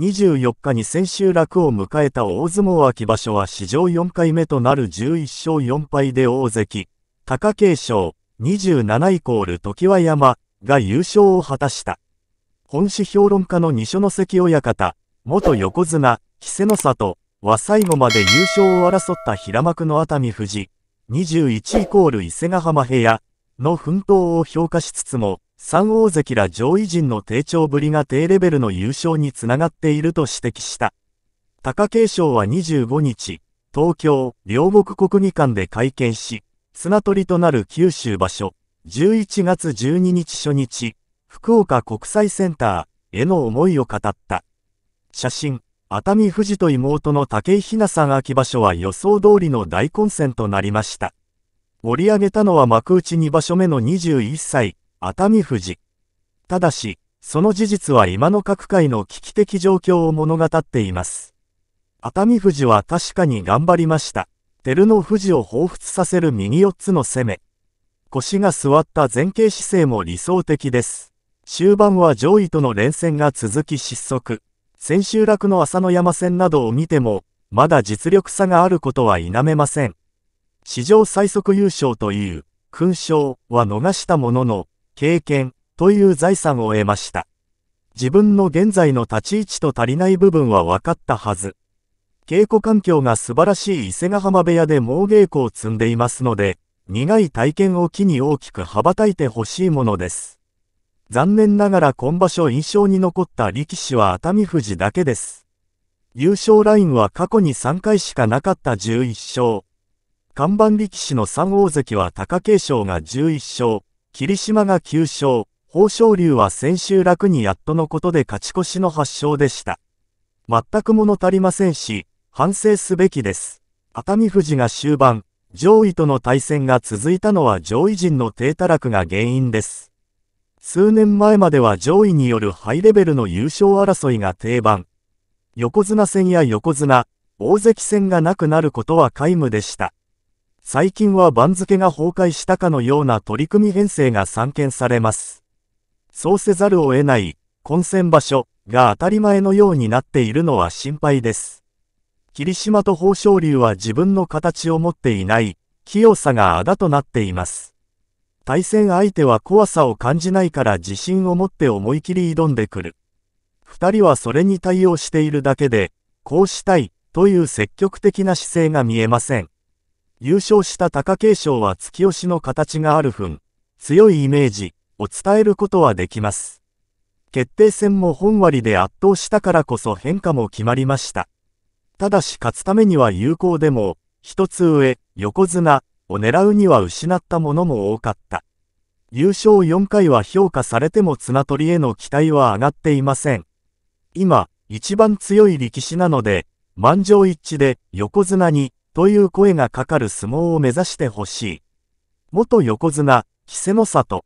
24日に千秋楽を迎えた大相撲秋場所は史上4回目となる11勝4敗で大関、貴景勝、27イコール時盤山が優勝を果たした。本誌評論家の二所ノ関親方、元横綱、稀勢の里は最後まで優勝を争った平幕の熱海富士、21イコール伊勢ヶ浜部屋の奮闘を評価しつつも、三大関ら上位陣の低調ぶりが低レベルの優勝につながっていると指摘した。貴景勝は25日、東京、両国国技館で会見し、綱取りとなる九州場所、11月12日初日、福岡国際センターへの思いを語った。写真、熱海富士と妹の武井ひなさん秋場所は予想通りの大混戦となりました。盛り上げたのは幕内2場所目の21歳、熱海富士。ただし、その事実は今の各界の危機的状況を物語っています。熱海富士は確かに頑張りました。照ノ富士を彷彿させる右4つの攻め。腰が座った前傾姿勢も理想的です。終盤は上位との連戦が続き失速。千秋楽の朝の山戦などを見ても、まだ実力差があることは否めません。史上最速優勝という、勲章は逃したものの、経験という財産を得ました。自分の現在の立ち位置と足りない部分は分かったはず。稽古環境が素晴らしい伊勢ヶ浜部屋で猛稽古を積んでいますので、苦い体験を機に大きく羽ばたいてほしいものです。残念ながら今場所印象に残った力士は熱海富士だけです。優勝ラインは過去に3回しかなかった11勝。看板力士の3大関は貴景勝が11勝。霧島が9勝、豊昇龍は先週楽にやっとのことで勝ち越しの発勝でした。全く物足りませんし、反省すべきです。熱海富士が終盤、上位との対戦が続いたのは上位陣の低たらくが原因です。数年前までは上位によるハイレベルの優勝争いが定番。横綱戦や横綱、大関戦がなくなることは皆無でした。最近は番付が崩壊したかのような取り組み編成が散見されます。そうせざるを得ない混戦場所が当たり前のようになっているのは心配です。霧島と豊昇龍は自分の形を持っていない、清さがあだとなっています。対戦相手は怖さを感じないから自信を持って思い切り挑んでくる。二人はそれに対応しているだけで、こうしたい、という積極的な姿勢が見えません。優勝した貴景勝は突き押しの形がある分、強いイメージを伝えることはできます。決定戦も本割で圧倒したからこそ変化も決まりました。ただし勝つためには有効でも、一つ上、横綱を狙うには失ったものも多かった。優勝4回は評価されても綱取りへの期待は上がっていません。今、一番強い力士なので、満場一致で横綱にという声がかかる相撲を目指してほしい。元横綱、稀勢の里。